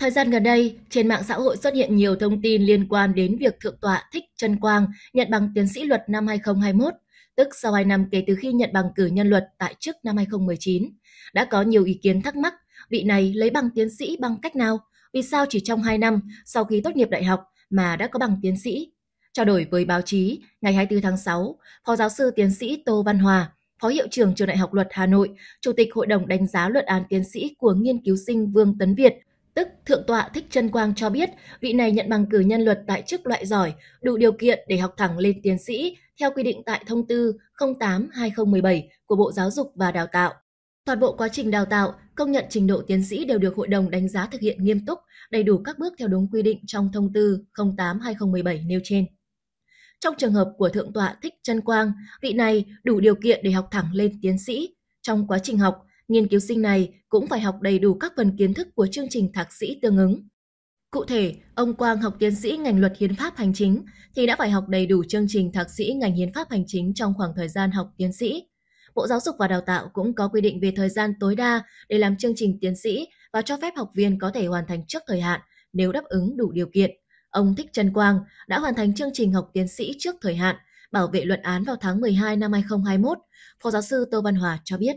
Thời gian gần đây, trên mạng xã hội xuất hiện nhiều thông tin liên quan đến việc Thượng tọa Thích Trân Quang nhận bằng tiến sĩ luật năm 2021, tức sau 2 năm kể từ khi nhận bằng cử nhân luật tại chức năm 2019. Đã có nhiều ý kiến thắc mắc, vị này lấy bằng tiến sĩ bằng cách nào? Vì sao chỉ trong 2 năm sau khi tốt nghiệp đại học mà đã có bằng tiến sĩ? Trao đổi với báo chí, ngày 24 tháng 6, Phó giáo sư tiến sĩ Tô Văn Hòa, Phó Hiệu trưởng Trường Đại học Luật Hà Nội, Chủ tịch Hội đồng đánh giá luận án tiến sĩ của nghiên cứu sinh Vương Tấn Việt tức Thượng tọa Thích Trân Quang cho biết, vị này nhận bằng cử nhân luật tại chức loại giỏi, đủ điều kiện để học thẳng lên tiến sĩ theo quy định tại thông tư 08/2017 của Bộ Giáo dục và Đào tạo. Toàn bộ quá trình đào tạo, công nhận trình độ tiến sĩ đều được hội đồng đánh giá thực hiện nghiêm túc, đầy đủ các bước theo đúng quy định trong thông tư 08/2017 nêu trên. Trong trường hợp của Thượng tọa Thích Trân Quang, vị này đủ điều kiện để học thẳng lên tiến sĩ. Trong quá trình học, Nghiên cứu sinh này cũng phải học đầy đủ các phần kiến thức của chương trình thạc sĩ tương ứng. Cụ thể, ông Quang học tiến sĩ ngành luật hiến pháp hành chính thì đã phải học đầy đủ chương trình thạc sĩ ngành hiến pháp hành chính trong khoảng thời gian học tiến sĩ. Bộ Giáo dục và Đào tạo cũng có quy định về thời gian tối đa để làm chương trình tiến sĩ và cho phép học viên có thể hoàn thành trước thời hạn nếu đáp ứng đủ điều kiện. Ông Thích Trần Quang đã hoàn thành chương trình học tiến sĩ trước thời hạn, bảo vệ luận án vào tháng 12 năm 2021, Phó giáo sư Tô Văn Hòa cho biết.